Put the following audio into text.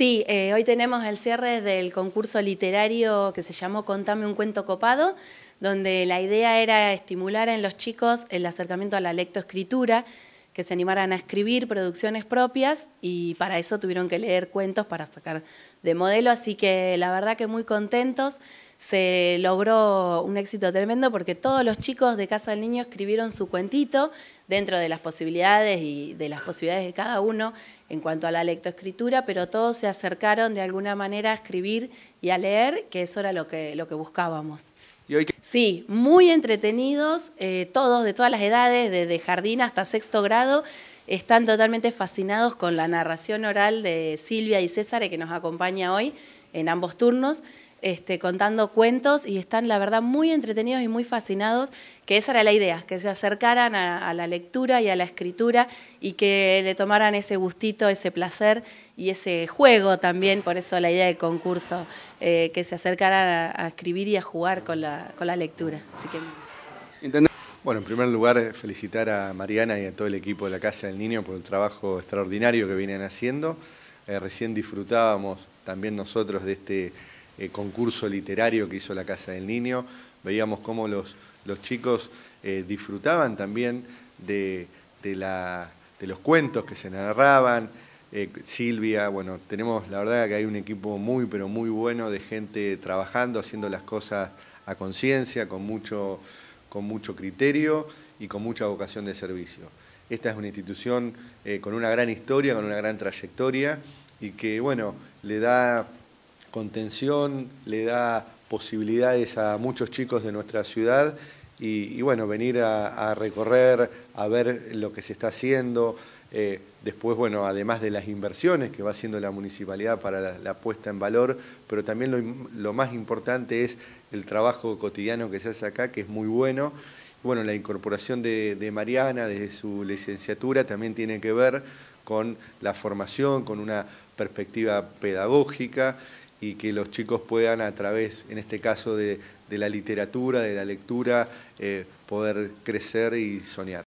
Sí, eh, hoy tenemos el cierre del concurso literario que se llamó Contame un cuento copado, donde la idea era estimular en los chicos el acercamiento a la lectoescritura, que se animaran a escribir producciones propias y para eso tuvieron que leer cuentos para sacar de modelo, así que la verdad que muy contentos. Se logró un éxito tremendo porque todos los chicos de Casa del Niño escribieron su cuentito dentro de las posibilidades y de las posibilidades de cada uno en cuanto a la lectoescritura, pero todos se acercaron de alguna manera a escribir y a leer, que eso era lo que, lo que buscábamos. Sí, muy entretenidos, eh, todos de todas las edades, desde jardín hasta sexto grado, están totalmente fascinados con la narración oral de Silvia y César, que nos acompaña hoy en ambos turnos. Este, contando cuentos y están, la verdad, muy entretenidos y muy fascinados, que esa era la idea, que se acercaran a, la lectura y a la escritura y que le tomaran ese gustito, ese placer y ese juego también, por eso la idea del concurso, eh, que se acercaran a, escribir y a jugar con la, con la lectura. Así que... Bueno, en primer lugar, eh, felicitar a Mariana y a todo el equipo de la Casa del Niño por el trabajo extraordinario que vienen haciendo. Eh, recién disfrutábamos también nosotros de este eh, concurso literario que hizo la Casa del Niño, veíamos cómo los, los chicos eh, disfrutaban también de, la, de, los cuentos que se narraban. Eh, Silvia, bueno, tenemos la verdad que hay un equipo muy, pero muy bueno de gente trabajando, haciendo las cosas a conciencia, con mucho, con mucho criterio y con mucha vocación de servicio. Esta es una institución con una gran historia, con una gran trayectoria y que, bueno, le da contención, le da posibilidades a muchos chicos de nuestra ciudad y, bueno, venir a, recorrer, a ver lo que se está haciendo. Eh, después, bueno, además de las inversiones que va haciendo la municipalidad para la, puesta en valor, pero también lo, más importante es el trabajo cotidiano que se hace acá, que es muy bueno bueno, la incorporación de, de, Mariana desde su licenciatura también tiene que ver con la formación, con una perspectiva pedagógica y que los chicos puedan a través, en este caso, de, la literatura, de la lectura, eh, poder crecer y soñar.